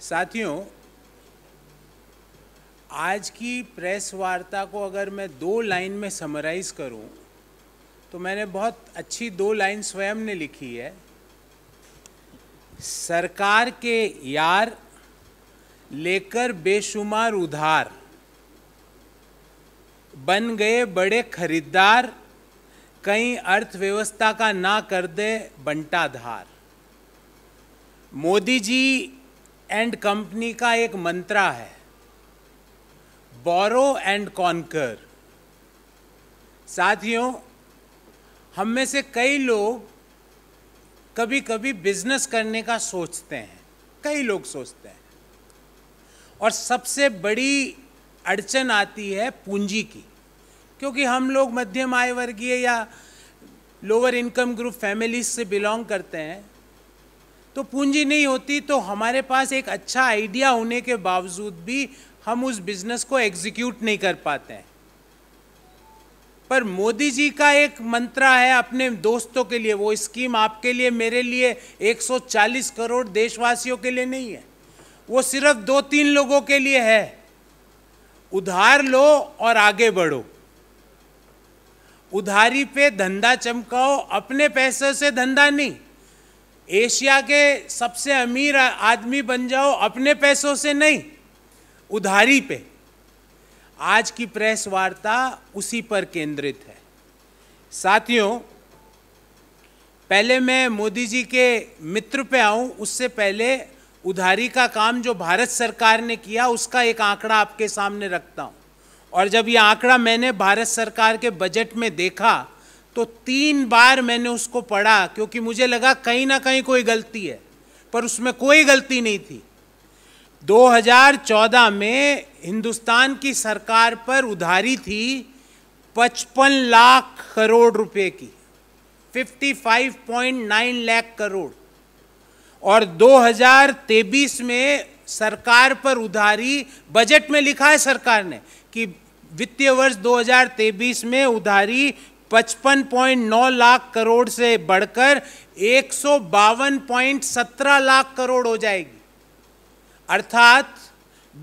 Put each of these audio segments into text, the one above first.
साथियों आज की प्रेस वार्ता को अगर मैं दो लाइन में समराइज़ करूं, तो मैंने बहुत अच्छी दो लाइन स्वयं ने लिखी है सरकार के यार लेकर बेशुमार उधार बन गए बड़े खरीदार कहीं अर्थव्यवस्था का ना कर दे बंटाधार मोदी जी एंड कंपनी का एक मंत्रा है बोरो एंड कॉन्कर साथियों हम में से कई लोग कभी कभी बिजनेस करने का सोचते हैं कई लोग सोचते हैं और सबसे बड़ी अड़चन आती है पूंजी की क्योंकि हम लोग मध्यम आय वर्गीय या लोअर इनकम ग्रुप फैमिलीज से बिलोंग करते हैं तो पूंजी नहीं होती तो हमारे पास एक अच्छा आइडिया होने के बावजूद भी हम उस बिजनेस को एग्जीक्यूट नहीं कर पाते हैं पर मोदी जी का एक मंत्रा है अपने दोस्तों के लिए वो स्कीम आपके लिए मेरे लिए 140 करोड़ देशवासियों के लिए नहीं है वो सिर्फ दो तीन लोगों के लिए है उधार लो और आगे बढ़ो उधारी पे धंधा चमकाओ अपने पैसे से धंधा नहीं एशिया के सबसे अमीर आदमी बन जाओ अपने पैसों से नहीं उधारी पे आज की प्रेस वार्ता उसी पर केंद्रित है साथियों पहले मैं मोदी जी के मित्र पे आऊं उससे पहले उधारी का काम जो भारत सरकार ने किया उसका एक आंकड़ा आपके सामने रखता हूं और जब ये आंकड़ा मैंने भारत सरकार के बजट में देखा तो तीन बार मैंने उसको पढ़ा क्योंकि मुझे लगा कहीं ना कहीं कोई गलती है पर उसमें कोई गलती नहीं थी 2014 में हिंदुस्तान की सरकार पर उधारी थी 55 लाख करोड़ रुपए की 55.9 लाख करोड़ और 2023 में सरकार पर उधारी बजट में लिखा है सरकार ने कि वित्तीय वर्ष 2023 में उधारी 55.9 लाख करोड़ से बढ़कर एक लाख करोड़ हो जाएगी अर्थात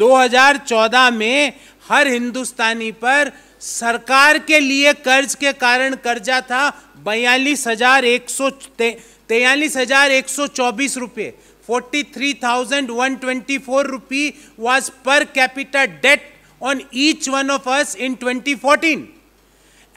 2014 में हर हिंदुस्तानी पर सरकार के लिए कर्ज के कारण कर्जा था बयालीस हजार एक सौ तेयालीस हजार एक सौ चौबीस रुपये forty three thousand one twenty four rupee was per capital debt on each one of us in twenty fourteen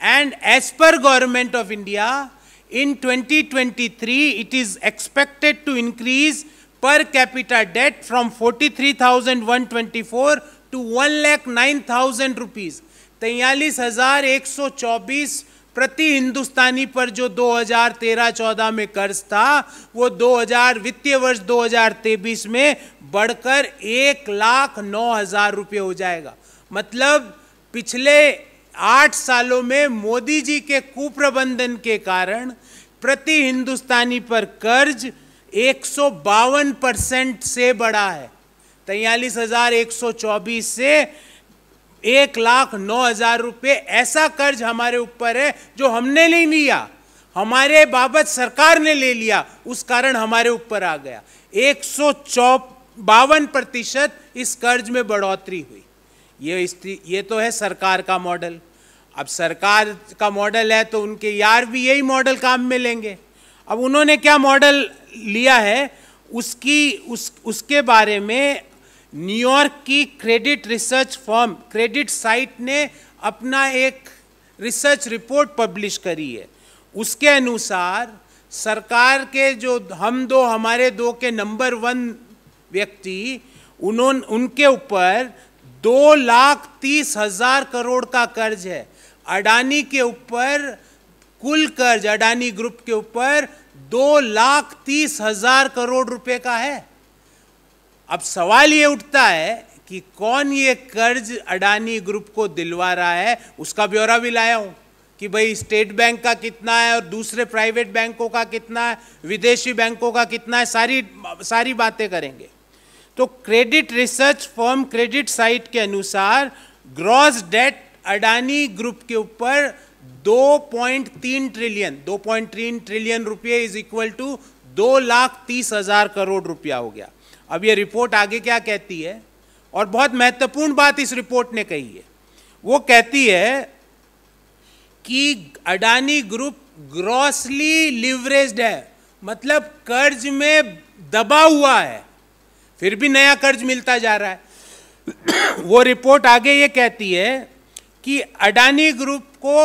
and as per government of India, in 2023, it is expected to increase per capita debt from 43,124 to 1,09,000 rupees 43124 हज़ार एक सौ चौबीस प्रति हिंदुस्तानी पर जो 2013-14 में कर्ज था वो 2000 वित्तीय वर्ष 2023 में बढ़कर एक लाख नौ हज़ार रुपये हो जाएगा मतलब पिछले आठ सालों में मोदी जी के कुप्रबंधन के कारण प्रति हिंदुस्तानी पर कर्ज एक परसेंट से बढ़ा है तैयलीस हज़ार एक सौ चौबीस से एक लाख नौ हज़ार रुपये ऐसा कर्ज हमारे ऊपर है जो हमने नहीं लिया हमारे बाबत सरकार ने ले लिया उस कारण हमारे ऊपर आ गया एक सौ बावन प्रतिशत इस कर्ज में बढ़ोतरी हुई ये स्त्री ये तो है सरकार का मॉडल अब सरकार का मॉडल है तो उनके यार भी यही मॉडल काम में लेंगे अब उन्होंने क्या मॉडल लिया है उसकी उस उसके बारे में न्यूयॉर्क की credit research firm credit sight ने अपना एक रिसर्च रिपोर्ट पब्लिश करी है उसके अनुसार सरकार के जो हम दो हमारे दो के नंबर वन व्यक्ति उन्होंने उनके ऊपर दो लाख तीस हजार करोड़ का कर्ज है अडानी के ऊपर कुल कर्ज अडानी ग्रुप के ऊपर दो लाख तीस हजार करोड़ रुपए का है अब सवाल ये उठता है कि कौन ये कर्ज अडानी ग्रुप को दिलवा रहा है उसका ब्यौरा भी लाया हूँ कि भाई स्टेट बैंक का कितना है और दूसरे प्राइवेट बैंकों का कितना है विदेशी बैंकों का कितना है सारी सारी बातें करेंगे तो credit research firm credit sight के अनुसार ग्रॉस डेट अडानी ग्रुप के ऊपर 2.3 ट्रिलियन 2.3 ट्रिलियन रुपये इज इक्वल टू दो लाख तीस हजार करोड़ रुपया हो गया अब ये रिपोर्ट आगे क्या कहती है और बहुत महत्वपूर्ण बात इस रिपोर्ट ने कही है वो कहती है कि अडानी ग्रुप ग्रॉसली लिवरेज्ड है मतलब कर्ज में दबा हुआ है फिर भी नया कर्ज मिलता जा रहा है वो रिपोर्ट आगे ये कहती है कि अडानी ग्रुप को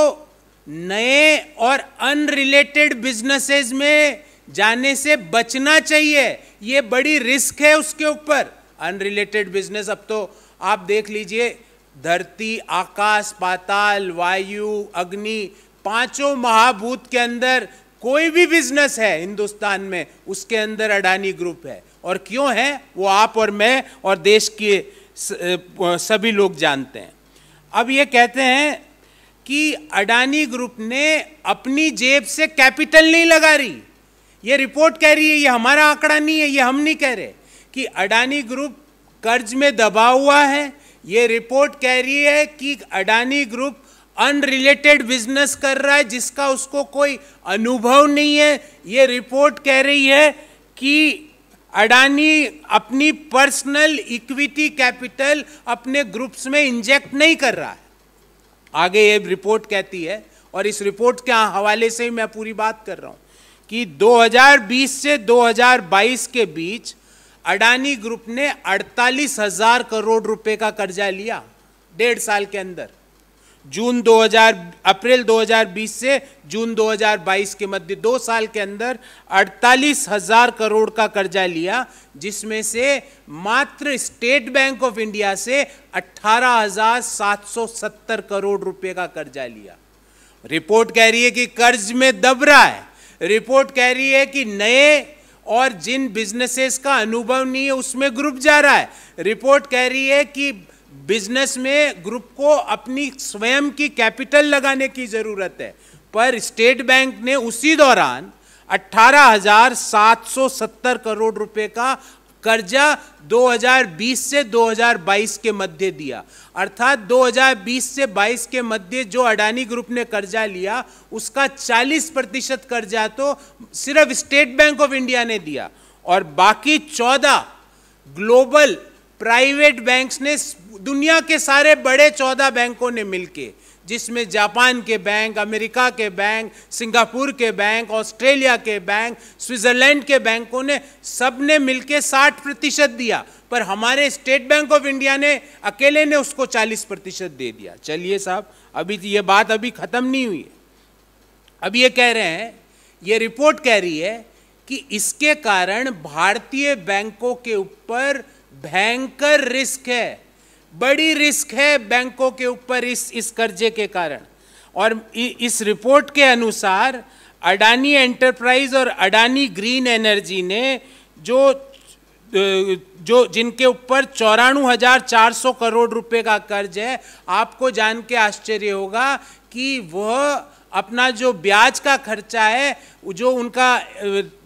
नए और अनरिलेटेड बिजनेसेस में जाने से बचना चाहिए ये बड़ी रिस्क है उसके ऊपर अनरिलेटेड बिजनेस अब तो आप देख लीजिए धरती आकाश पाताल वायु अग्नि पांचों महाभूत के अंदर कोई भी बिजनेस है हिंदुस्तान में उसके अंदर अडानी ग्रुप है और क्यों है वो आप और मैं और देश के सभी लोग जानते हैं अब ये कहते हैं कि अडानी ग्रुप ने अपनी जेब से कैपिटल नहीं लगा रही ये रिपोर्ट कह रही है ये हमारा आंकड़ा नहीं है ये हम नहीं कह रहे कि अडानी ग्रुप कर्ज में दबा हुआ है ये रिपोर्ट कह रही है कि अडानी ग्रुप अनरिलेटेड बिजनेस कर रहा है जिसका उसको कोई अनुभव नहीं है ये रिपोर्ट कह रही है कि अडानी अपनी पर्सनल इक्विटी कैपिटल अपने ग्रुप्स में इंजेक्ट नहीं कर रहा है आगे ये रिपोर्ट कहती है और इस रिपोर्ट के हवाले से ही मैं पूरी बात कर रहा हूँ कि 2020 से 2022 के बीच अडानी ग्रुप ने अड़तालीस हजार करोड़ रुपए का कर्जा लिया डेढ़ साल के अंदर जून 2000 अप्रैल 2020 से जून 2022 के मध्य दो साल के अंदर अड़तालीस हजार करोड़ का कर्जा लिया जिसमें से मात्र स्टेट बैंक ऑफ इंडिया से 18,770 करोड़ रुपए का कर्जा लिया रिपोर्ट कह रही है कि कर्ज में दब रहा है रिपोर्ट कह रही है कि नए और जिन बिजनेसेस का अनुभव नहीं है उसमें ग्रुप जा रहा है रिपोर्ट कह रही है कि बिजनेस में ग्रुप को अपनी स्वयं की कैपिटल लगाने की ज़रूरत है पर स्टेट बैंक ने उसी दौरान 18,770 करोड़ रुपए का कर्जा 2020 से 2022 के मध्य दिया अर्थात 2020 से 22 के मध्य जो अडानी ग्रुप ने कर्जा लिया उसका 40 प्रतिशत कर्जा तो सिर्फ स्टेट बैंक ऑफ इंडिया ने दिया और बाकी 14 ग्लोबल प्राइवेट बैंक्स ने दुनिया के सारे बड़े चौदह बैंकों ने मिलके जिसमें जापान के बैंक अमेरिका के बैंक सिंगापुर के बैंक ऑस्ट्रेलिया के बैंक स्विट्ज़रलैंड के बैंकों ने सब ने मिल साठ प्रतिशत दिया पर हमारे स्टेट बैंक ऑफ इंडिया ने अकेले ने उसको चालीस प्रतिशत दे दिया चलिए साहब अभी तो ये बात अभी ख़त्म नहीं हुई है अब ये कह रहे हैं ये रिपोर्ट कह रही है कि इसके कारण भारतीय बैंकों के ऊपर भयंकर रिस्क है बड़ी रिस्क है बैंकों के ऊपर इस इस कर्जे के कारण और इस रिपोर्ट के अनुसार अडानी एंटरप्राइज और अडानी ग्रीन एनर्जी ने जो जो जिनके ऊपर चौराणु हजार चार सौ करोड़ रुपए का कर्ज है आपको जान के आश्चर्य होगा कि वह अपना जो ब्याज का खर्चा है जो उनका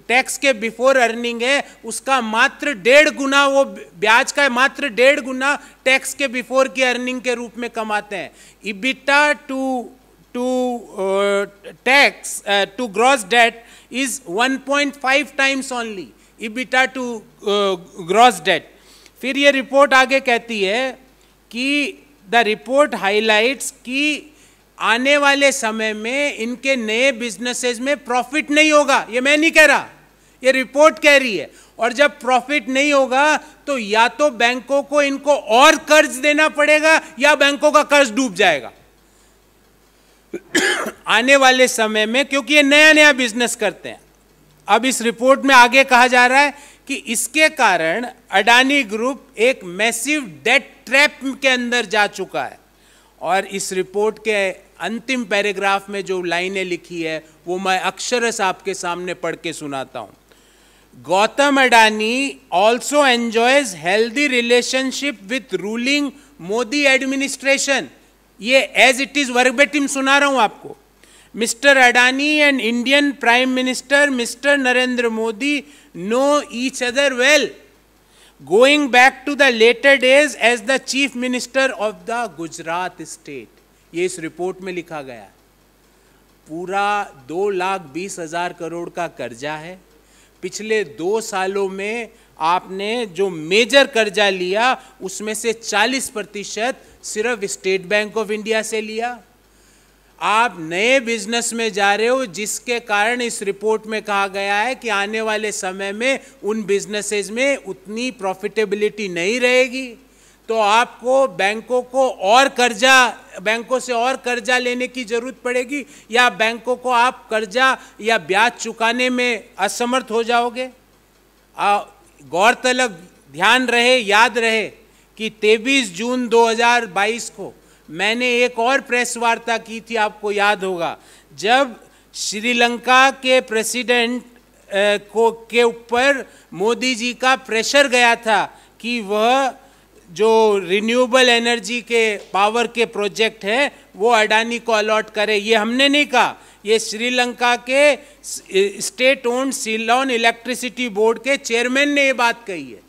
टैक्स के बिफोर अर्निंग है उसका मात्र डेढ़ गुना वो ब्याज का मात्र डेढ़ गुना टैक्स के बिफोर की अर्निंग के रूप में कमाते हैं EBITDA to to tax to gross debt is 1.5 times only EBITDA to gross debt फिर ये रिपोर्ट आगे कहती है कि द रिपोर्ट हाईलाइट्स कि आने वाले समय में इनके नए बिजनेसेस में प्रॉफिट नहीं होगा ये मैं नहीं कह रहा ये रिपोर्ट कह रही है और जब प्रॉफिट नहीं होगा तो या तो बैंकों को इनको और कर्ज देना पड़ेगा या बैंकों का कर्ज डूब जाएगा आने वाले समय में क्योंकि ये नया नया बिजनेस करते हैं अब इस रिपोर्ट में आगे कहा जा रहा है कि इसके कारण अडानी ग्रुप एक मैसिव डेट ट्रैप के अंदर जा चुका है और इस रिपोर्ट के अंतिम पैराग्राफ में जो लाइनें लिखी है वो मैं अक्षरश आपके सामने पढ़ के सुनाता हूं Gautam Adani also enjoys healthy relationship with ruling Modi administration ये एज इट इज वर्बेटिम सुना रहा हूं आपको mister Adani and Indian prime minister mister Narendra Modi know each other well going back to the latter days as the chief minister of the Gujarat state ये इस report में लिखा गया पूरा दो लाख बीस हजार करोड़ का कर्जा है पिछले दो सालों में आपने जो मेजर कर्जा लिया उसमें से 40 प्रतिशत सिर्फ स्टेट बैंक ऑफ इंडिया से लिया आप नए बिजनेस में जा रहे हो जिसके कारण इस रिपोर्ट में कहा गया है कि आने वाले समय में उन बिजनेसेस में उतनी प्रॉफिटेबिलिटी नहीं रहेगी तो आपको बैंकों को और कर्जा बैंकों से और कर्जा लेने की ज़रूरत पड़ेगी या बैंकों को आप कर्जा या ब्याज चुकाने में असमर्थ हो जाओगे गौरतलब ध्यान रहे याद रहे कि 23 जून 2022 को मैंने एक और प्रेस वार्ता की थी आपको याद होगा जब श्रीलंका के प्रेसिडेंट को के ऊपर मोदी जी का प्रेशर गया था कि वह जो रिन्यूएबल एनर्जी के पावर के प्रोजेक्ट हैं वो अडानी को अलॉट करे ये हमने नहीं कहा ये श्रीलंका के state owned Ceylon electricity board के चेयरमैन ने ये बात कही है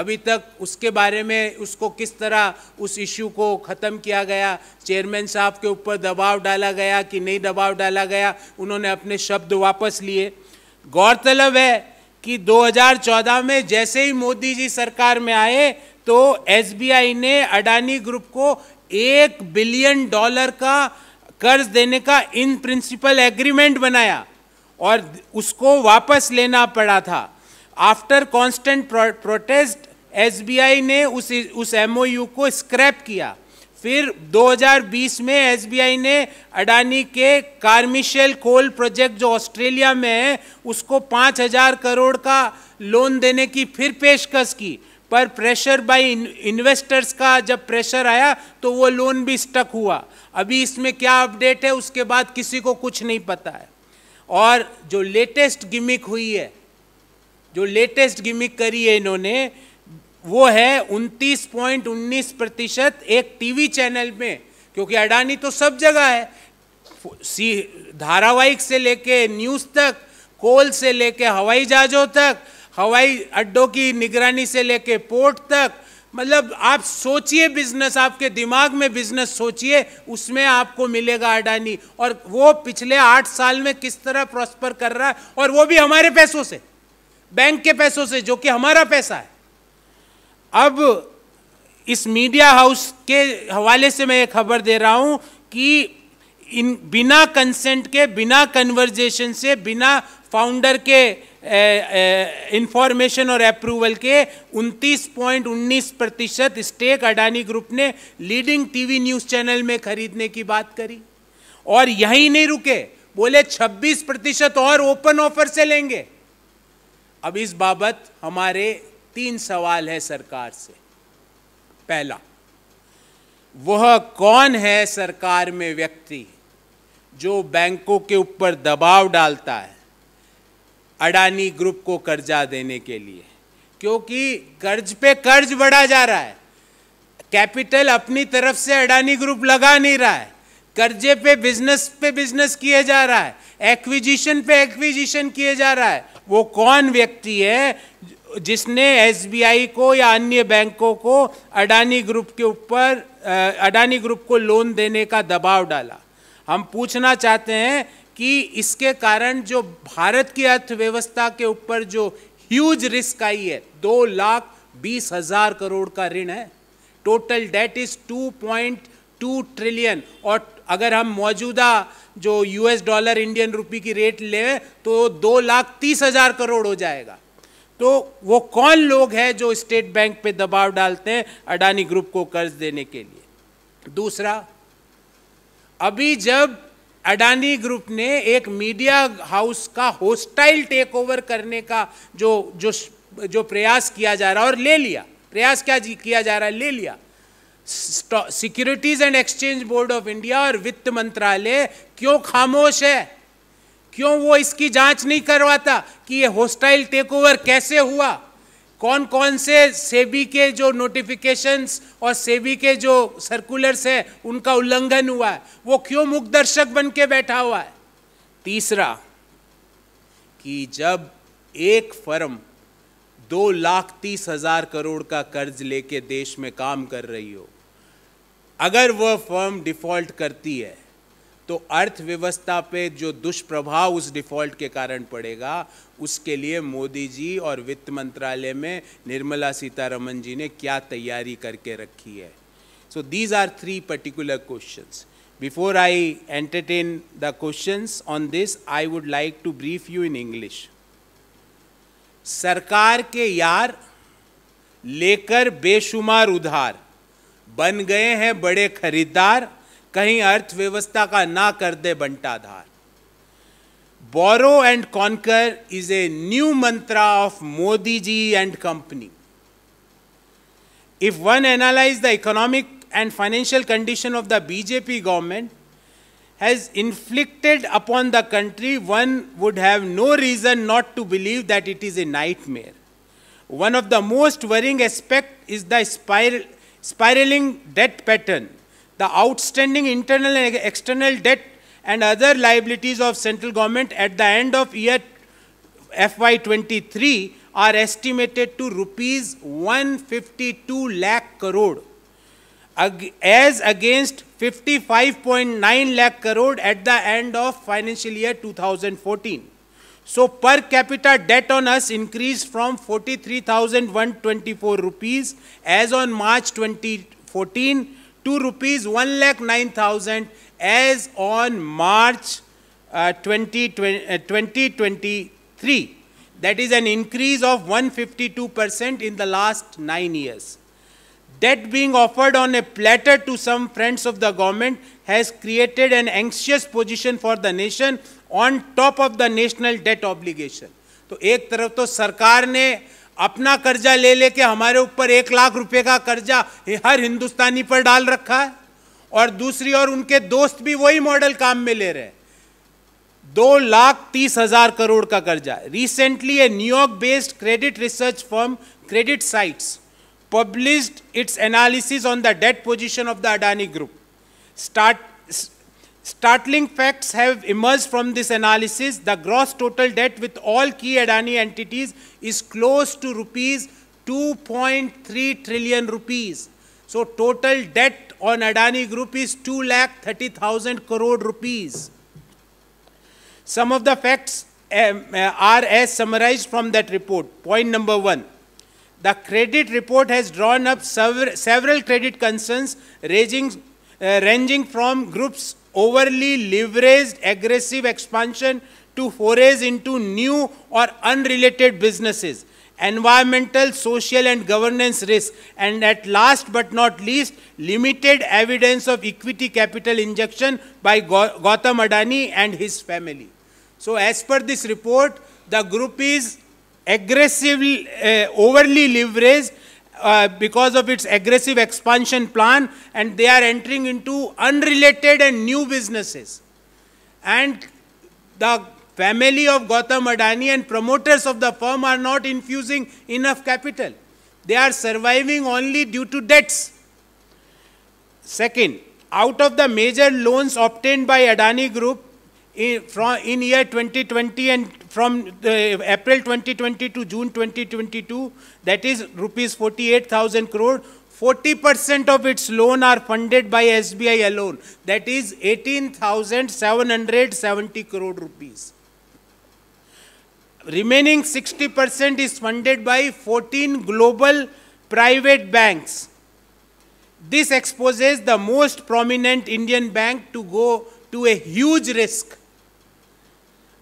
अभी तक उसके बारे में उसको किस तरह उस इश्यू को ख़त्म किया गया चेयरमैन साहब के ऊपर दबाव डाला गया कि नहीं दबाव डाला गया उन्होंने अपने शब्द वापस लिए गौरतलब है कि 2014 में जैसे ही मोदी जी सरकार में आए तो एसबीआई ने अडानी ग्रुप को एक बिलियन डॉलर का कर्ज देने का इन प्रिंसिपल एग्रीमेंट बनाया और उसको वापस लेना पड़ा था आफ्टर कांस्टेंट प्रोटेस्ट एसबीआई ने उस उस एमओयू को स्क्रैप किया फिर 2020 में एसबीआई ने अडानी के कार्मिशेल कोल प्रोजेक्ट जो ऑस्ट्रेलिया में है उसको 5000 करोड़ का लोन देने की फिर पेशकश की पर प्रेशर बाय इन्वेस्टर्स का जब प्रेशर आया तो वो लोन भी स्टक हुआ अभी इसमें क्या अपडेट है उसके बाद किसी को कुछ नहीं पता है और जो लेटेस्ट गिमिक हुई है जो लेटेस्ट गिमिक करी है इन्होंने वो है उनतीस पॉइंट उन्नीस प्रतिशत एक टीवी चैनल में क्योंकि अडानी तो सब जगह है सी धारावाहिक से लेके न्यूज़ तक कोल से लेके हवाई जहाज़ों तक हवाई अड्डों की निगरानी से लेके पोर्ट तक मतलब आप सोचिए बिजनेस आपके दिमाग में बिजनेस सोचिए उसमें आपको मिलेगा अडानी और वो पिछले आठ साल में किस तरह प्रॉस्पर कर रहा है और वो भी हमारे पैसों से बैंक के पैसों से जो कि हमारा पैसा है अब इस मीडिया हाउस के हवाले से मैं ये खबर दे रहा हूँ कि इन बिना कंसेंट के बिना कन्वर्जेशन से बिना फाउंडर के इंफॉर्मेशन और अप्रूवल के 29.19 प्रतिशत स्टेक अडानी ग्रुप ने लीडिंग टीवी न्यूज़ चैनल में खरीदने की बात करी और यहीं नहीं रुके बोले 26 प्रतिशत और ओपन ऑफर से लेंगे अब इस बाबत हमारे तीन सवाल है सरकार से पहला वह कौन है सरकार में व्यक्ति जो बैंकों के ऊपर दबाव डालता है अडानी ग्रुप को कर्जा देने के लिए क्योंकि कर्ज पे कर्ज बढ़ा जा रहा है कैपिटल अपनी तरफ से अडानी ग्रुप लगा नहीं रहा है कर्जे पे बिजनेस पे बिजनेस किए जा रहा है एक्विजिशन पे एक्विजिशन किए जा रहा है वो कौन व्यक्ति है जिसने एसबीआई को या अन्य बैंकों को अडानी ग्रुप के ऊपर अडानी ग्रुप को लोन देने का दबाव डाला हम पूछना चाहते हैं कि इसके कारण जो भारत की अर्थव्यवस्था के ऊपर जो ह्यूज रिस्क आई है दो लाख बीस हजार करोड़ का ऋण है total debt is two point two trillion और अगर हम मौजूदा जो यूएस डॉलर इंडियन रुपी की रेट ले तो दो लाख तीस हजार करोड़ हो जाएगा तो वो कौन लोग हैं जो स्टेट बैंक पे दबाव डालते हैं अडानी ग्रुप को कर्ज देने के लिए दूसरा अभी जब अडानी ग्रुप ने एक मीडिया हाउस का होस्टाइल टेक ओवर करने का जो जो जो प्रयास किया जा रहा और ले लिया प्रयास क्या किया जा रहा है ले लिया securities and exchange board of India और वित्त मंत्रालय क्यों खामोश है क्यों वो इसकी जांच नहीं करवाता कि ये होस्टाइल टेकओवर कैसे हुआ कौन कौन से सेबी के जो नोटिफिकेशंस और सेबी के जो सर्कुलर्स हैं उनका उल्लंघन हुआ है वो क्यों मुख दर्शक बन के बैठा हुआ है तीसरा कि जब एक फर्म दो लाख तीस हजार करोड़ का कर्ज लेके देश में काम कर रही हो अगर वह फर्म डिफॉल्ट करती है तो अर्थव्यवस्था पे जो दुष्प्रभाव उस डिफ़ॉल्ट के कारण पड़ेगा उसके लिए मोदी जी और वित्त मंत्रालय में निर्मला सीतारमन जी ने क्या तैयारी करके रखी है so these are three particular questions before I entertain the questions on this I would like to brief you in English सरकार के यार लेकर बेशुमार उधार बन गए हैं बड़े खरीदार कहीं अर्थव्यवस्था का ना कर दे बंटाधार borrow and conquer is a new mantra of Modi ji and company if one analyzes the economic and financial condition of the BJP government has inflicted upon the country, one would have no reason not to believe that it is a nightmare. One of the most worrying aspects is the spiral, spiraling debt pattern the outstanding internal and external debt and other liabilities of central government at the end of year FY23 are estimated to rupees 152 lakh crore as against 55.9 lakh crore at the end of financial year 2014. So per capita debt on us increased from 43,124 rupees as on March 2014 two rupees one lakh nine thousand as on March twenty that is an increase of one two percent in the last nine years debt being offered on a platter to some friends of the government has created an anxious position for the nation on top of the national debt obligation तो एक तरफ तो सरकार ने अपना कर्जा ले लेके हमारे ऊपर एक लाख रुपए का कर्जा हर हिंदुस्तानी पर डाल रखा है और दूसरी ओर उनके दोस्त भी वही मॉडल काम में ले रहे हैं दो लाख तीस हजार करोड़ का कर्जा recently a New York based credit research firm credit sights published its analysis on the debt position of the Adani group start Startling facts have emerged from this analysis. The gross total debt with all key Adani entities is close to rupees 2.3 trillion rupees. So total debt on Adani Group is 2 lakh 30,000 crore rupees. Some of the facts um, uh, are as summarized from that report. Point number one. The credit report has drawn up several, several credit concerns ranging, uh, ranging from groups overly leveraged aggressive expansion to forays into new or unrelated businesses, environmental, social and governance risks, and at last but not least, limited evidence of equity capital injection by Gautam Adani and his family. So as per this report, the group is aggressively, uh, overly leveraged uh, because of its aggressive expansion plan and they are entering into unrelated and new businesses. And the family of Gautam Adani and promoters of the firm are not infusing enough capital. They are surviving only due to debts. Second, out of the major loans obtained by Adani Group, in, from, in year 2020 and from April 2020 to June 2022, that is rupees 48,000 crore, 40% of its loan are funded by SBI alone. That is 18,770 crore rupees. Remaining 60% is funded by 14 global private banks. This exposes the most prominent Indian bank to go to a huge risk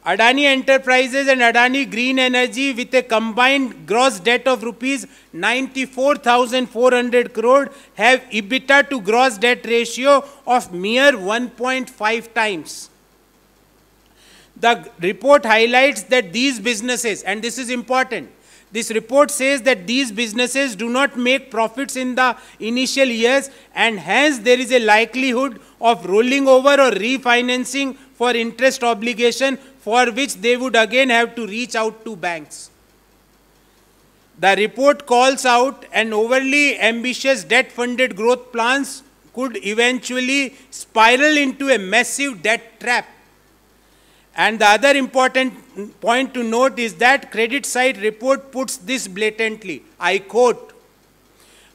Adani Enterprises and Adani Green Energy with a combined gross debt of rupees 94,400 crore have EBITDA to gross debt ratio of mere 1.5 times. The report highlights that these businesses, and this is important, this report says that these businesses do not make profits in the initial years and hence there is a likelihood of rolling over or refinancing for interest obligation for which they would again have to reach out to banks. The report calls out an overly ambitious debt funded growth plans could eventually spiral into a massive debt trap. And the other important point to note is that credit side report puts this blatantly. I quote,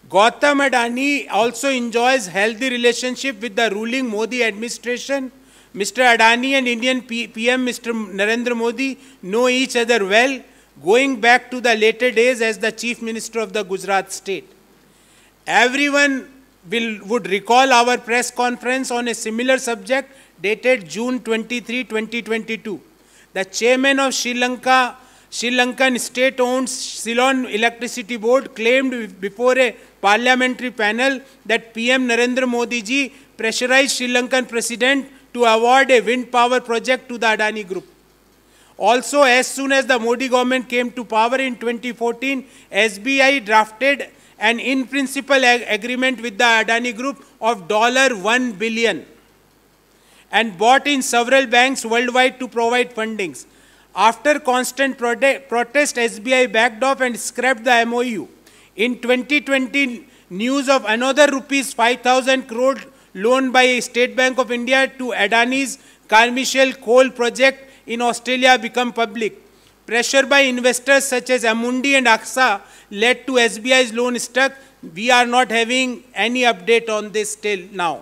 Gautam Adani also enjoys healthy relationship with the ruling Modi administration Mr. Adani and Indian PM Mr. Narendra Modi know each other well, going back to the later days as the Chief Minister of the Gujarat state. Everyone will, would recall our press conference on a similar subject dated June 23, 2022. The chairman of Sri Lanka, Sri Lankan state-owned Ceylon Electricity Board claimed before a parliamentary panel that PM Narendra Modi ji pressurized Sri Lankan president to award a wind power project to the Adani Group. Also, as soon as the Modi government came to power in 2014, SBI drafted an in-principle ag agreement with the Adani Group of $1 billion and bought in several banks worldwide to provide fundings. After constant protest, SBI backed off and scrapped the MOU. In 2020, news of another rupees 5,000 crore loan by State Bank of India to Adani's Carmichael coal project in Australia become public. Pressure by investors such as Amundi and AXA led to SBI's loan stuck. We are not having any update on this till now.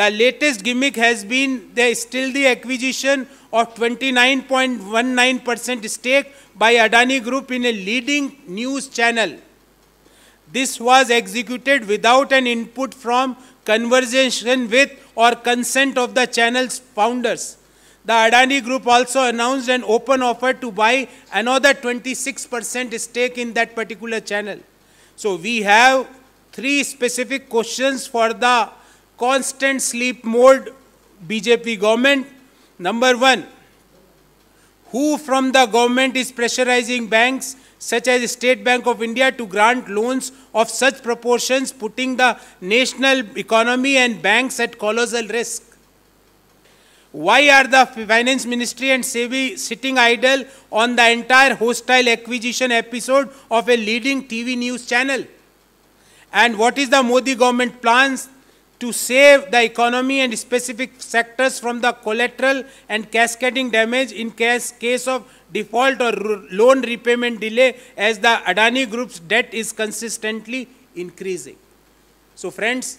The latest gimmick has been there still the acquisition of 29.19% stake by Adani Group in a leading news channel. This was executed without an input from conversation with or consent of the channel's founders. The Adani Group also announced an open offer to buy another 26% stake in that particular channel. So we have three specific questions for the constant sleep mode BJP government. Number one, who from the government is pressurizing banks such as State Bank of India to grant loans of such proportions, putting the national economy and banks at colossal risk. Why are the Finance Ministry and SEBI sitting idle on the entire hostile acquisition episode of a leading TV news channel? And what is the Modi government plans to save the economy and specific sectors from the collateral and cascading damage in case, case of default or loan repayment delay as the Adani Group's debt is consistently increasing. So friends,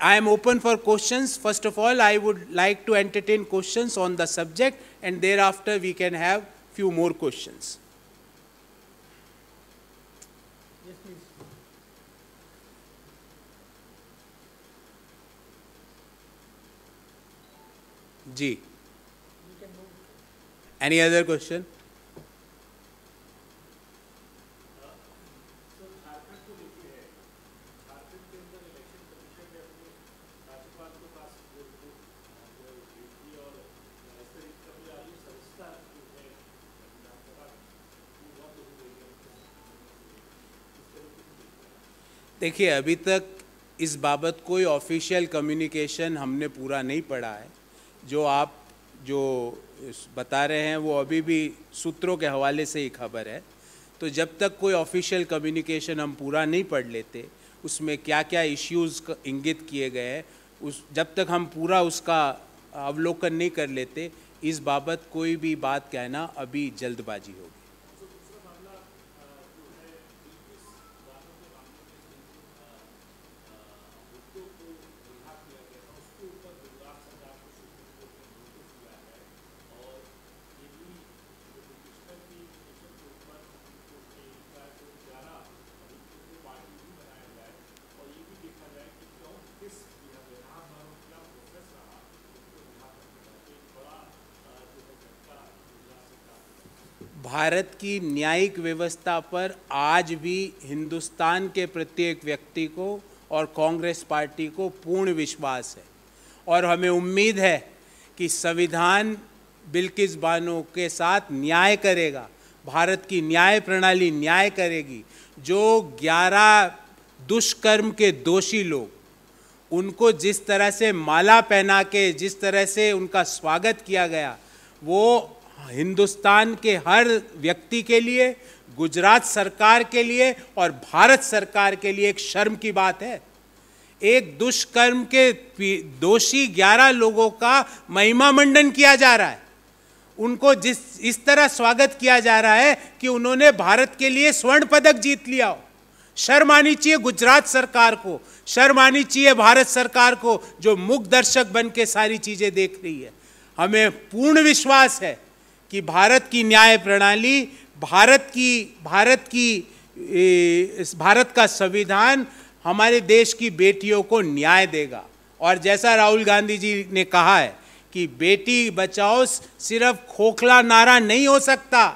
I am open for questions. First of all, I would like to entertain questions on the subject and thereafter we can have few more questions. Yes, please. Any other question? देखिए अभी तक इस बाबत कोई official communication हमने पूरा नहीं पढ़ा है जो आप जो बता रहे हैं वो अभी भी सूत्रों के हवाले से ही खबर है तो जब तक कोई ऑफिशियल कम्युनिकेशन हम पूरा नहीं पढ़ लेते उसमें क्या क्या इश्यूज़ इंगित किए गए हैं उस जब तक हम पूरा उसका अवलोकन नहीं कर लेते इस बाबत कोई भी बात कहना अभी जल्दबाजी होगी भारत की न्यायिक व्यवस्था पर आज भी हिंदुस्तान के प्रत्येक व्यक्ति को और कांग्रेस पार्टी को पूर्ण विश्वास है और हमें उम्मीद है कि संविधान बिल्किस बानो के साथ न्याय करेगा भारत की न्याय प्रणाली न्याय करेगी जो 11 दुष्कर्म के दोषी लोग उनको जिस तरह से माला पहना के जिस तरह से उनका स्वागत किया गया वो हाँ, हिंदुस्तान के हर व्यक्ति के लिए गुजरात सरकार के लिए और भारत सरकार के लिए एक शर्म की बात है एक दुष्कर्म के दोषी ग्यारह लोगों का महिमा मंडन किया जा रहा है उनको जिस इस तरह स्वागत किया जा रहा है कि उन्होंने भारत के लिए स्वर्ण पदक जीत लिया हो शर्म आनी चाहिए गुजरात सरकार को शर्म आनी चाहिए भारत सरकार को जो मुख दर्शक बन के सारी चीज़ें देख रही है हमें पूर्ण विश्वास है कि भारत की न्याय प्रणाली भारत की भारत की इस भारत का संविधान हमारे देश की बेटियों को न्याय देगा और जैसा राहुल गांधी जी ने कहा है कि बेटी बचाओ सिर्फ खोखला नारा नहीं हो सकता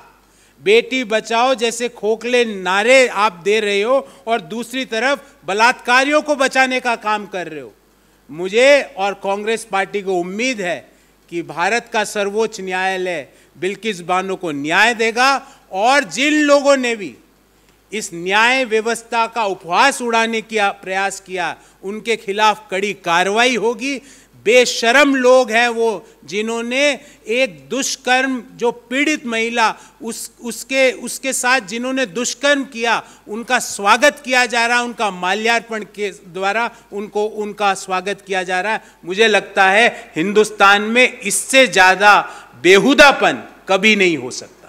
बेटी बचाओ जैसे खोखले नारे आप दे रहे हो और दूसरी तरफ बलात्कारियों को बचाने का काम कर रहे हो मुझे और कांग्रेस पार्टी को उम्मीद है कि भारत का सर्वोच्च न्यायालय बिल्किस बानो को न्याय देगा और जिन लोगों ने भी इस न्याय व्यवस्था का उपहास उड़ाने का प्रयास किया उनके खिलाफ कड़ी कार्रवाई होगी बेशरम लोग हैं वो जिन्होंने एक दुष्कर्म जो पीड़ित महिला उस उसके उसके साथ जिन्होंने दुष्कर्म किया उनका स्वागत किया जा रहा है उनका माल्यार्पण के द्वारा उनको उनका स्वागत किया जा रहा है मुझे लगता है हिंदुस्तान में इससे ज़्यादा बेहुदापन कभी नहीं हो सकता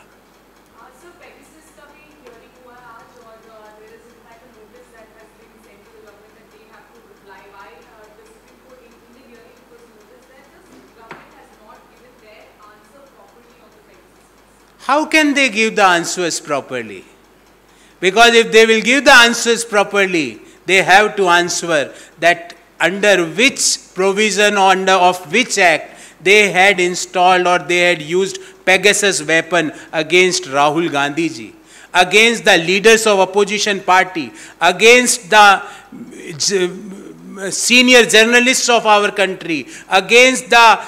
how can they give the answers properly? Because if they will give the answers properly, they have to answer that under which provision or under of which act they had installed or they had used Pegasus weapon against Rahul Gandhi ji, against the leaders of opposition party, against the uh, senior journalists of our country, against the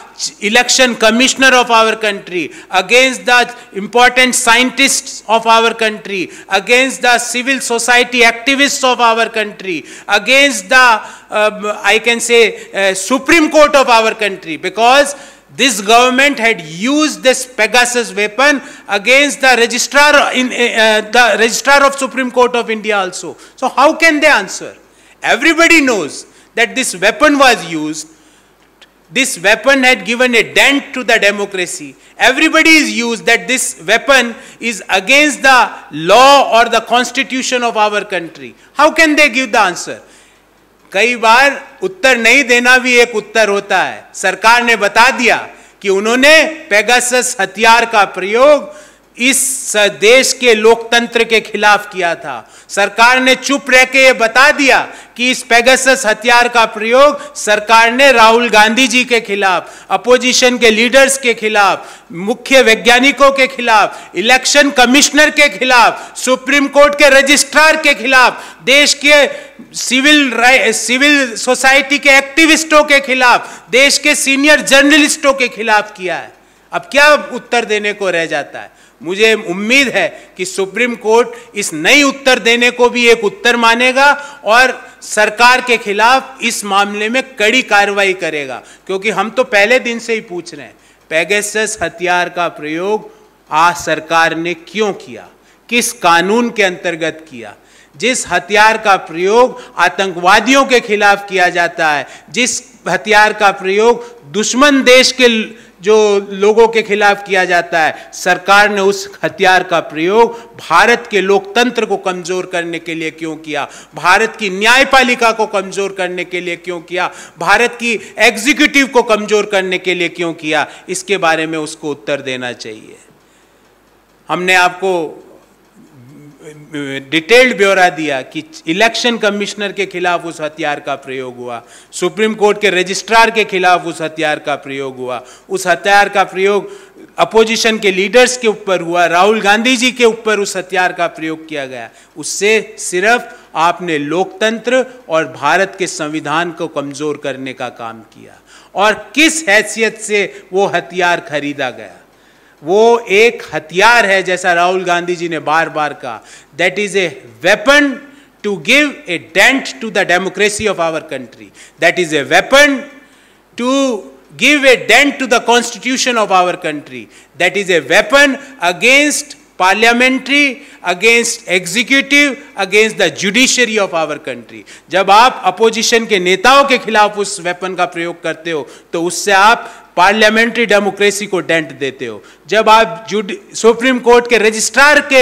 election commissioner of our country, against the important scientists of our country, against the civil society activists of our country, against the, um, I can say, uh, Supreme Court of our country, because this government had used this Pegasus weapon against the registrar, in, uh, the registrar of Supreme Court of India also. So how can they answer? Everybody knows that this weapon was used. This weapon had given a dent to the democracy. Everybody is used that this weapon is against the law or the constitution of our country. How can they give the answer? कई बार उत्तर नहीं देना भी एक उत्तर होता है सरकार ने बता दिया कि उन्होंने पेगासस हथियार का प्रयोग इस देश के लोकतंत्र के खिलाफ किया था सरकार ने चुप रह के ये बता दिया कि इस पेगसस हथियार का प्रयोग सरकार ने राहुल गांधी जी के खिलाफ अपोजिशन के लीडर्स के खिलाफ मुख्य वैज्ञानिकों के खिलाफ इलेक्शन कमिश्नर के खिलाफ सुप्रीम कोर्ट के रजिस्ट्रार के खिलाफ देश के सिविल सिविल सोसाइटी के एक्टिविस्टों के खिलाफ देश के सीनियर जर्नलिस्टों के खिलाफ किया है अब क्या उत्तर देने को रह जाता है मुझे उम्मीद है कि सुप्रीम कोर्ट इस नई उत्तर देने को भी एक उत्तर मानेगा और सरकार के खिलाफ इस मामले में कड़ी कार्रवाई करेगा क्योंकि हम तो पहले दिन से ही पूछ रहे हैं पैगेसस हथियार का प्रयोग आज सरकार ने क्यों किया किस कानून के अंतर्गत किया जिस हथियार का प्रयोग आतंकवादियों के खिलाफ किया जाता है जिस हथियार का प्रयोग दुश्मन देश के जो लोगों के खिलाफ किया जाता है सरकार ने उस हथियार का प्रयोग भारत के लोकतंत्र को कमज़ोर करने के लिए क्यों किया भारत की न्यायपालिका को कमज़ोर करने के लिए क्यों किया भारत की एग्जीक्यूटिव को कमज़ोर करने के लिए क्यों किया इसके बारे में उसको उत्तर देना चाहिए हमने आपको डिटेल्ड ब्यौरा दिया कि इलेक्शन कमिश्नर के खिलाफ उस हथियार का प्रयोग हुआ सुप्रीम कोर्ट के रजिस्ट्रार के खिलाफ उस हथियार का प्रयोग हुआ उस हथियार का प्रयोग अपोजिशन के लीडर्स के ऊपर हुआ राहुल गांधी जी के ऊपर उस हथियार का प्रयोग किया गया उससे सिर्फ आपने लोकतंत्र और भारत के संविधान को कमज़ोर करने का काम किया और किस हैसियत से वो हथियार खरीदा गया वो एक हथियार है जैसा राहुल गांधी जी ने बार बार कहा that is a weapon to give a dent to the democracy of our country that is a weapon to give a dent to the constitution of our country that is a weapon against parliamentary against executive against the judiciary of our country जब आप opposition के नेताओं के खिलाफ उस weapon का प्रयोग करते हो तो उससे आप पार्लियामेंट्री डेमोक्रेसी को डेंट देते हो जब आप जुड सुप्रीम कोर्ट के रजिस्ट्रार के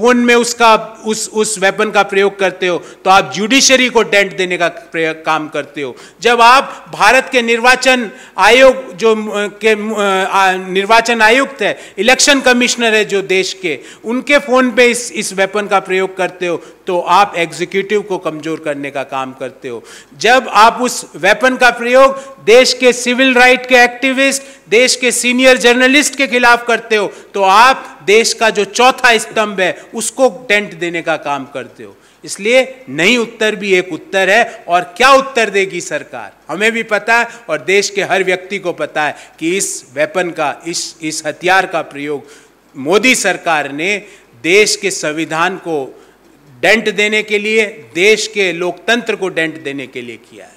फोन में उसका उस उस वेपन का प्रयोग करते हो तो आप जुडिशरी को डेंट देने का काम करते हो जब आप भारत के निर्वाचन आयोग जो के निर्वाचन आयुक्त है इलेक्शन कमिश्नर है जो देश के उनके फोन पे इस इस वेपन का प्रयोग करते हो तो आप एग्जीक्यूटिव को कमजोर करने का काम करते हो जब आप उस वेपन का प्रयोग देश के सिविल राइट के एक्टिविस्ट देश के सीनियर जर्नलिस्ट के खिलाफ करते हो तो आप देश का जो चौथा स्तंभ है उसको डेंट देने का काम करते हो इसलिए नहीं उत्तर भी एक उत्तर है और क्या उत्तर देगी सरकार हमें भी पता है और देश के हर व्यक्ति को पता है कि इस वेपन का इस इस हथियार का प्रयोग मोदी सरकार ने देश के संविधान को डेंट देने के लिए देश के लोकतंत्र को डेंट देने के लिए किया है